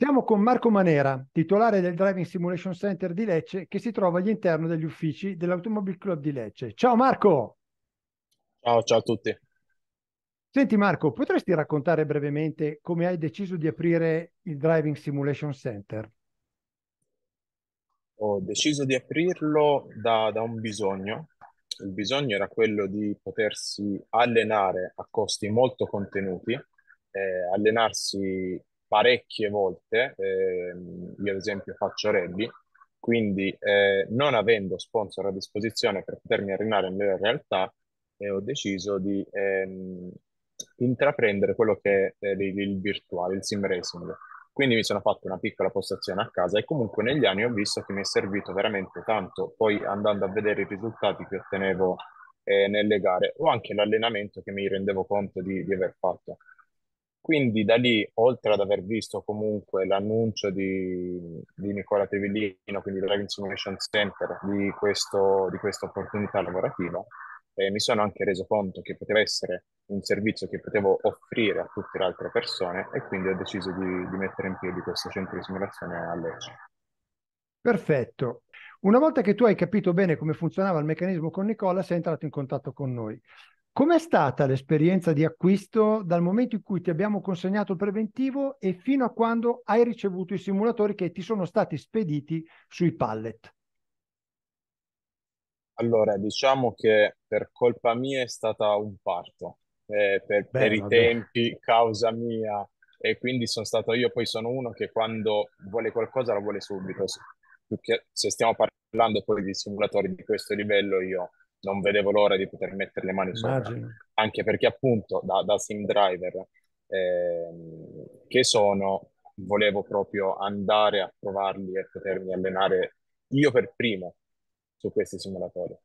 Siamo con Marco Manera, titolare del Driving Simulation Center di Lecce, che si trova all'interno degli uffici dell'Automobile Club di Lecce. Ciao Marco! Ciao, ciao a tutti. Senti Marco, potresti raccontare brevemente come hai deciso di aprire il Driving Simulation Center? Ho deciso di aprirlo da, da un bisogno. Il bisogno era quello di potersi allenare a costi molto contenuti, eh, allenarsi parecchie volte, ehm, io ad esempio faccio rugby, quindi eh, non avendo sponsor a disposizione per potermi allenare nella realtà, eh, ho deciso di ehm, intraprendere quello che è eh, il, il virtuale, il sim racing. Quindi mi sono fatto una piccola postazione a casa e comunque negli anni ho visto che mi è servito veramente tanto, poi andando a vedere i risultati che ottenevo eh, nelle gare o anche l'allenamento che mi rendevo conto di, di aver fatto. Quindi da lì, oltre ad aver visto comunque l'annuncio di, di Nicola Tevellino, quindi del Driving Simulation Center, di, questo, di questa opportunità lavorativa, eh, mi sono anche reso conto che poteva essere un servizio che potevo offrire a tutte le altre persone e quindi ho deciso di, di mettere in piedi questo centro di simulazione a Lecce. Perfetto. Una volta che tu hai capito bene come funzionava il meccanismo con Nicola, sei entrato in contatto con noi. Com'è stata l'esperienza di acquisto dal momento in cui ti abbiamo consegnato il preventivo e fino a quando hai ricevuto i simulatori che ti sono stati spediti sui pallet? Allora, diciamo che per colpa mia è stata un parto, eh, per, Beh, per i tempi, causa mia, e quindi sono stato io, poi sono uno che quando vuole qualcosa lo vuole subito. Se stiamo parlando poi di simulatori di questo livello, io non vedevo l'ora di poter mettere le mani Immagino. sopra, anche perché appunto da, da sim driver eh, che sono, volevo proprio andare a provarli e potermi allenare io per primo su questi simulatori.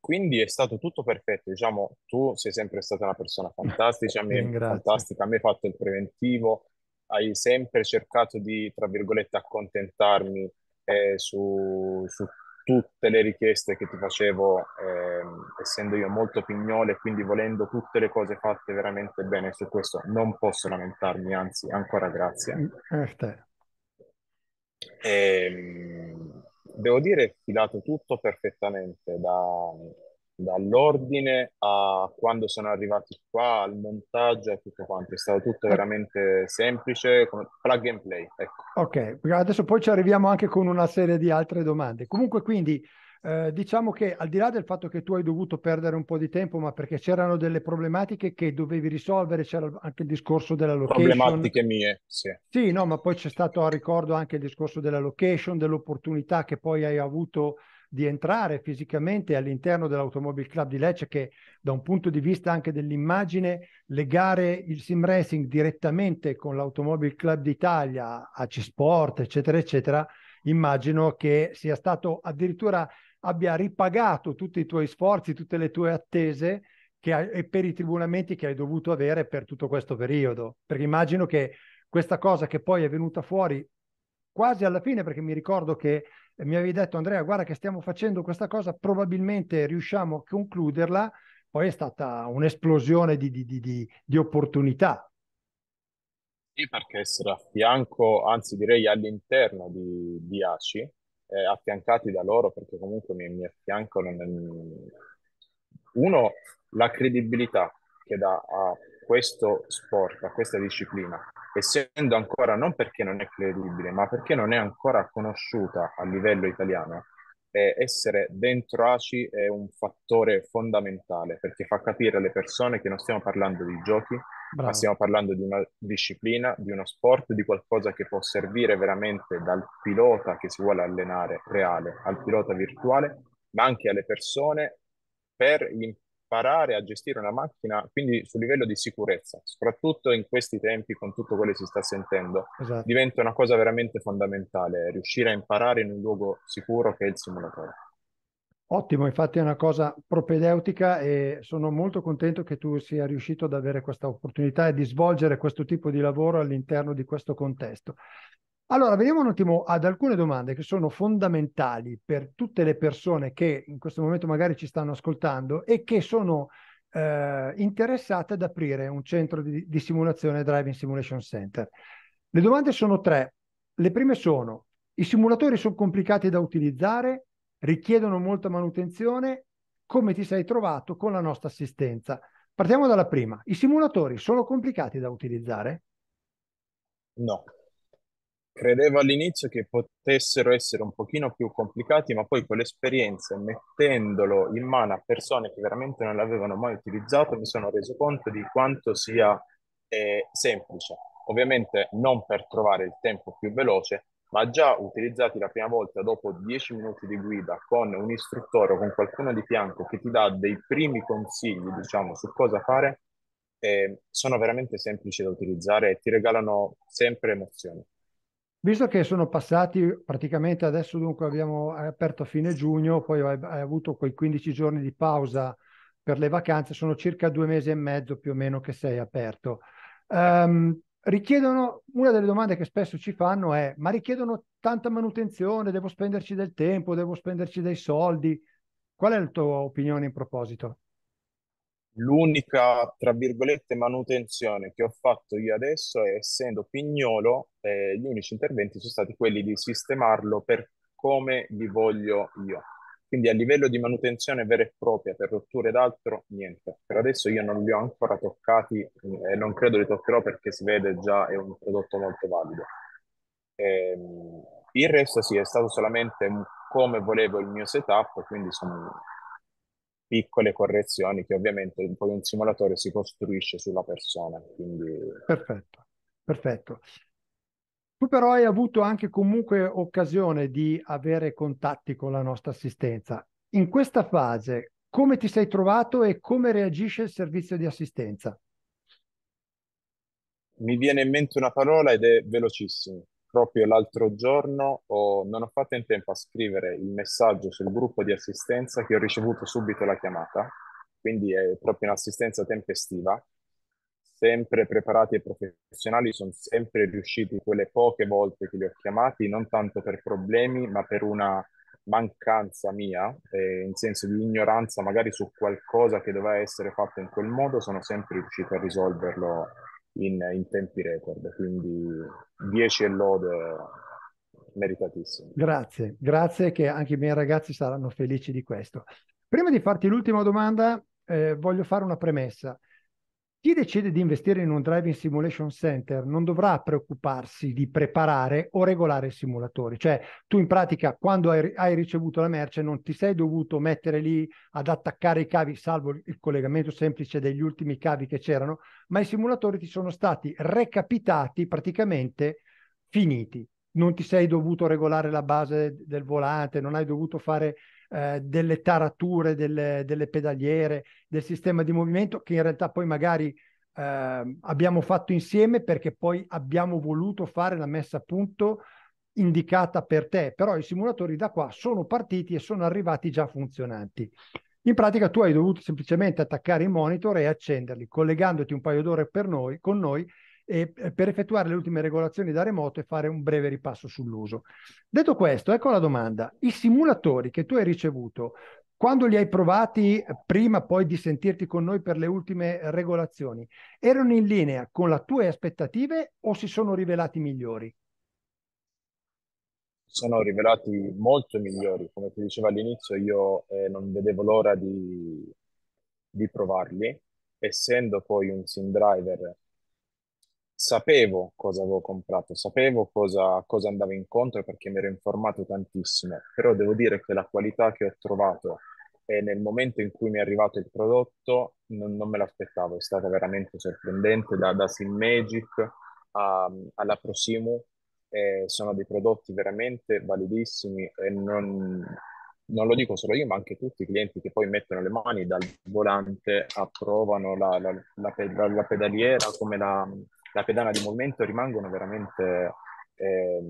Quindi è stato tutto perfetto, diciamo, tu sei sempre stata una persona fantastica, mi, fantastica, mi hai fatto il preventivo, hai sempre cercato di, tra virgolette, accontentarmi eh, su, su tutte le richieste che ti facevo, ehm, essendo io molto pignole, quindi volendo tutte le cose fatte veramente bene su questo, non posso lamentarmi, anzi, ancora grazie. Mm, e, ehm, devo dire, filato tutto perfettamente da, dall'ordine a quando sono arrivati qua, al montaggio, a tutto quanto. È stato tutto veramente semplice, come plug and play. Ecco. Ok, adesso poi ci arriviamo anche con una serie di altre domande. Comunque, quindi. Eh, diciamo che al di là del fatto che tu hai dovuto perdere un po' di tempo, ma perché c'erano delle problematiche che dovevi risolvere, c'era anche il discorso della location. Problematiche mie, sì. Sì, no, ma poi c'è stato a ricordo anche il discorso della location, dell'opportunità che poi hai avuto di entrare fisicamente all'interno dell'Automobile Club di Lecce che da un punto di vista anche dell'immagine legare il sim racing direttamente con l'Automobile Club d'Italia, a c Sport, eccetera, eccetera, immagino che sia stato addirittura abbia ripagato tutti i tuoi sforzi, tutte le tue attese hai, e per i tribunamenti che hai dovuto avere per tutto questo periodo. Perché immagino che questa cosa che poi è venuta fuori quasi alla fine, perché mi ricordo che mi avevi detto Andrea, guarda che stiamo facendo questa cosa, probabilmente riusciamo a concluderla, poi è stata un'esplosione di, di, di, di opportunità. Sì, perché essere a fianco, anzi direi all'interno di, ACI, eh, affiancati da loro, perché comunque mi, mi affiancano nel... Uno, la credibilità che dà a questo sport, a questa disciplina, essendo ancora non perché non è credibile, ma perché non è ancora conosciuta a livello italiano, eh, essere dentro ACI è un fattore fondamentale perché fa capire alle persone che non stiamo parlando di giochi, Bravo. ma stiamo parlando di una disciplina, di uno sport, di qualcosa che può servire veramente dal pilota che si vuole allenare reale al pilota virtuale, ma anche alle persone per gli imparare a gestire una macchina, quindi sul livello di sicurezza, soprattutto in questi tempi con tutto quello che si sta sentendo, esatto. diventa una cosa veramente fondamentale, riuscire a imparare in un luogo sicuro che è il simulatore. Ottimo, infatti è una cosa propedeutica e sono molto contento che tu sia riuscito ad avere questa opportunità e di svolgere questo tipo di lavoro all'interno di questo contesto. Allora, veniamo un attimo ad alcune domande che sono fondamentali per tutte le persone che in questo momento magari ci stanno ascoltando e che sono eh, interessate ad aprire un centro di, di simulazione Driving Simulation Center. Le domande sono tre. Le prime sono, i simulatori sono complicati da utilizzare, richiedono molta manutenzione, come ti sei trovato con la nostra assistenza? Partiamo dalla prima. I simulatori sono complicati da utilizzare? No credevo all'inizio che potessero essere un pochino più complicati, ma poi con l'esperienza, mettendolo in mano a persone che veramente non l'avevano mai utilizzato, mi sono reso conto di quanto sia eh, semplice. Ovviamente non per trovare il tempo più veloce, ma già utilizzati la prima volta dopo 10 minuti di guida con un istruttore o con qualcuno di fianco che ti dà dei primi consigli, diciamo, su cosa fare, eh, sono veramente semplici da utilizzare e ti regalano sempre emozioni. Visto che sono passati praticamente adesso, dunque abbiamo aperto a fine giugno, poi hai, hai avuto quei 15 giorni di pausa per le vacanze, sono circa due mesi e mezzo più o meno che sei aperto. Um, richiedono, una delle domande che spesso ci fanno è, ma richiedono tanta manutenzione, devo spenderci del tempo, devo spenderci dei soldi? Qual è la tua opinione in proposito? L'unica, tra virgolette, manutenzione che ho fatto io adesso è, essendo pignolo, eh, gli unici interventi sono stati quelli di sistemarlo per come li voglio io. Quindi a livello di manutenzione vera e propria, per rotture d'altro, niente. Per adesso io non li ho ancora toccati e eh, non credo li toccherò perché si vede già è un prodotto molto valido. Ehm, il resto sì, è stato solamente come volevo il mio setup, quindi sono piccole correzioni che ovviamente poi un simulatore si costruisce sulla persona. Quindi... Perfetto, perfetto. Tu però hai avuto anche comunque occasione di avere contatti con la nostra assistenza. In questa fase, come ti sei trovato e come reagisce il servizio di assistenza? Mi viene in mente una parola ed è velocissimo proprio l'altro giorno ho, non ho fatto in tempo a scrivere il messaggio sul gruppo di assistenza che ho ricevuto subito la chiamata, quindi è proprio un'assistenza tempestiva, sempre preparati e professionali, sono sempre riusciti quelle poche volte che li ho chiamati, non tanto per problemi, ma per una mancanza mia, eh, in senso di ignoranza magari su qualcosa che doveva essere fatto in quel modo, sono sempre riuscito a risolverlo in, in tempi record, quindi 10 e lode meritatissimo. Grazie, grazie che anche i miei ragazzi saranno felici di questo. Prima di farti l'ultima domanda, eh, voglio fare una premessa. Chi decide di investire in un driving simulation center non dovrà preoccuparsi di preparare o regolare i simulatori, cioè tu in pratica quando hai, hai, ricevuto la merce non ti sei dovuto mettere lì ad attaccare i cavi, salvo il collegamento semplice degli ultimi cavi che c'erano, ma i simulatori ti sono stati recapitati praticamente finiti. Non ti sei dovuto regolare la base del volante, non hai dovuto fare eh, delle tarature, delle, delle, pedaliere, del sistema di movimento che in realtà poi magari eh, abbiamo fatto insieme perché poi abbiamo voluto fare la messa a punto indicata per te, però i simulatori da qua sono partiti e sono arrivati già funzionanti. In pratica tu hai dovuto semplicemente attaccare i monitor e accenderli, collegandoti un paio d'ore per noi, con noi e, eh, per effettuare le ultime regolazioni da remoto e fare un breve ripasso sull'uso. Detto questo, ecco la domanda. I simulatori che tu hai ricevuto, quando li hai provati eh, prima poi di sentirti con noi per le ultime regolazioni, erano in linea con le tue aspettative o si sono rivelati migliori? sono rivelati molto migliori. Come ti dicevo all'inizio, io eh, non vedevo l'ora di, di, provarli. Essendo poi un sim driver sapevo cosa avevo comprato, sapevo cosa, cosa andavo incontro perché mi ero informato tantissimo, però devo dire che la qualità che ho trovato e nel momento in cui mi è arrivato il prodotto non, non me l'aspettavo, è stata veramente sorprendente da, da Simmagic alla Prosimu, eh, sono dei prodotti veramente validissimi e non, non, lo dico solo io ma anche tutti i clienti che poi mettono le mani dal volante, approvano la, la, la, la pedaliera come la, la pedana di movimento rimangono veramente... Eh,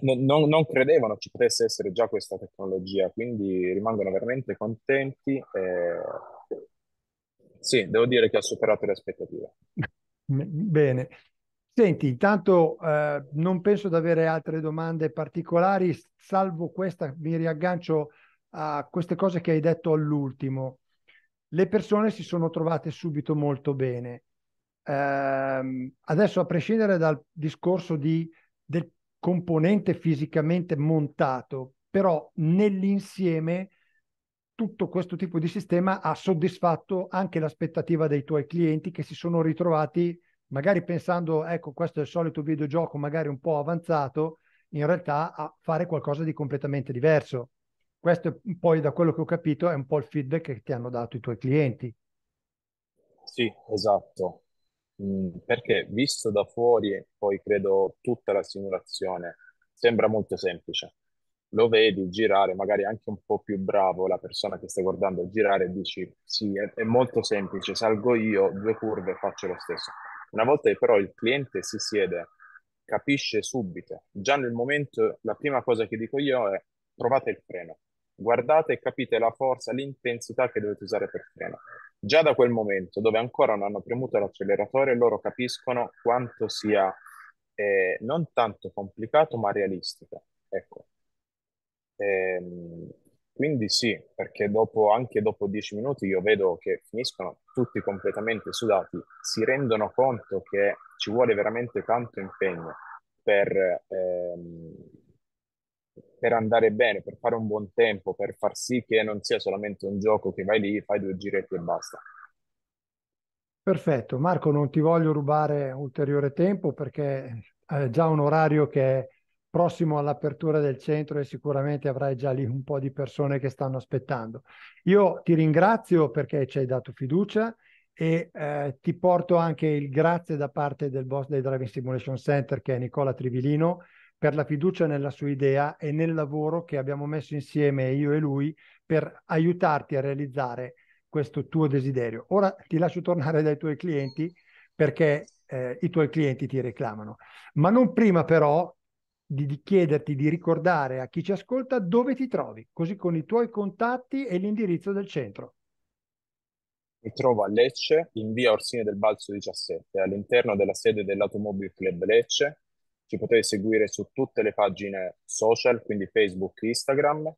non, non, credevano ci potesse essere già questa tecnologia, quindi rimangono veramente contenti. E... Sì, devo dire che ha superato le aspettative. Bene. Senti, intanto eh, non penso di avere altre domande particolari, salvo questa, mi riaggancio a queste cose che hai detto all'ultimo. Le persone si sono trovate subito molto bene ehm, adesso a prescindere dal discorso di, del componente fisicamente montato, però nell'insieme tutto questo tipo di sistema ha soddisfatto anche l'aspettativa dei tuoi clienti che si sono ritrovati magari pensando, ecco, questo è il solito videogioco magari un po' avanzato, in realtà a fare qualcosa di completamente diverso. Questo è, poi da quello che ho capito è un po' il feedback che ti hanno dato i tuoi clienti. Sì, esatto. Mm, perché visto da fuori, poi credo tutta la simulazione sembra molto semplice. Lo vedi girare, magari anche un po' più bravo la persona che stai guardando girare e dici sì, è, è molto semplice, salgo io, due curve faccio lo stesso. Una volta che però il cliente si siede, capisce subito, già nel momento la prima cosa che dico io è provate il freno, guardate e capite la forza, l'intensità che dovete usare per freno. Già da quel momento, dove ancora non hanno premuto l'acceleratore, loro capiscono quanto sia eh, non tanto complicato, ma realistico. Ecco. Ehm, quindi sì, perché dopo, anche dopo dieci minuti io vedo che finiscono tutti completamente sudati, si rendono conto che ci vuole veramente tanto impegno per... Ehm, per andare bene, per fare un buon tempo, per far sì che non sia solamente un gioco che vai lì, fai due giretti e basta. Perfetto, Marco, non ti voglio rubare ulteriore tempo perché è eh, già un orario che è prossimo all'apertura del centro e sicuramente avrai già lì un po' di persone che stanno aspettando. Io ti ringrazio perché ci hai dato fiducia e eh, ti porto anche il grazie da parte del boss dei Driving Simulation Center che è Nicola Trivilino per la fiducia nella sua idea e nel lavoro che abbiamo messo insieme io e lui per aiutarti a realizzare questo tuo desiderio. Ora ti lascio tornare dai tuoi clienti perché eh, i tuoi clienti ti reclamano, ma non prima però di, di, chiederti di ricordare a chi ci ascolta dove ti trovi, così con i tuoi contatti e l'indirizzo del centro. Mi trovo a Lecce, in via Orsini del Balzo 17, all'interno della sede dell'Automobile Club Lecce, ci potete seguire su tutte le pagine social, quindi Facebook, Instagram.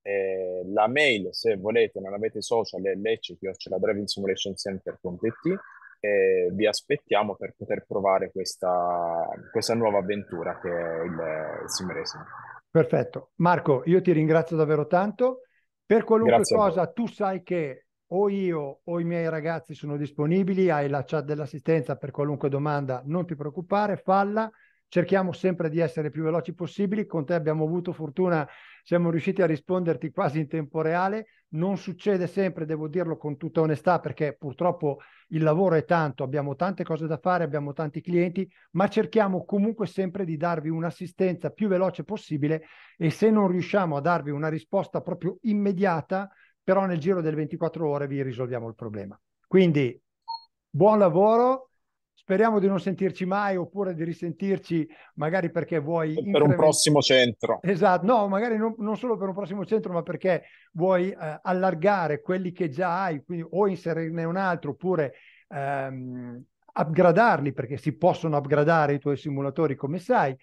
Eh, la mail, se volete, non avete social, è lecce.drivingsimulationcenter.it e vi aspettiamo per poter provare questa, questa nuova avventura che è il, il Sim Racing. Perfetto. Marco, io ti ringrazio davvero tanto. Per qualunque Grazie cosa, tu sai che o io o i miei ragazzi sono disponibili, hai la chat dell'assistenza per qualunque domanda, non ti preoccupare, falla cerchiamo sempre di essere più veloci possibili. Con te abbiamo avuto fortuna, siamo riusciti a risponderti quasi in tempo reale. Non succede sempre, devo dirlo con tutta onestà, perché purtroppo il lavoro è tanto, abbiamo tante cose da fare, abbiamo tanti clienti, ma cerchiamo comunque sempre di darvi un'assistenza più veloce possibile e se non riusciamo a darvi una risposta proprio immediata, però nel giro delle 24 ore vi risolviamo il problema. Quindi buon lavoro Speriamo di non sentirci mai oppure di risentirci magari perché vuoi... Per increment... un prossimo centro. Esatto, no, magari non, non, solo per un prossimo centro, ma perché vuoi eh, allargare quelli che già hai, quindi o inserirne un altro oppure ehm, upgradarli, perché si possono upgradare i tuoi simulatori come sai.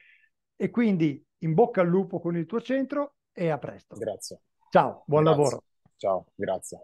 E quindi in bocca al lupo con il tuo centro e a presto. Grazie. Ciao, buon grazie. lavoro. Ciao, grazie.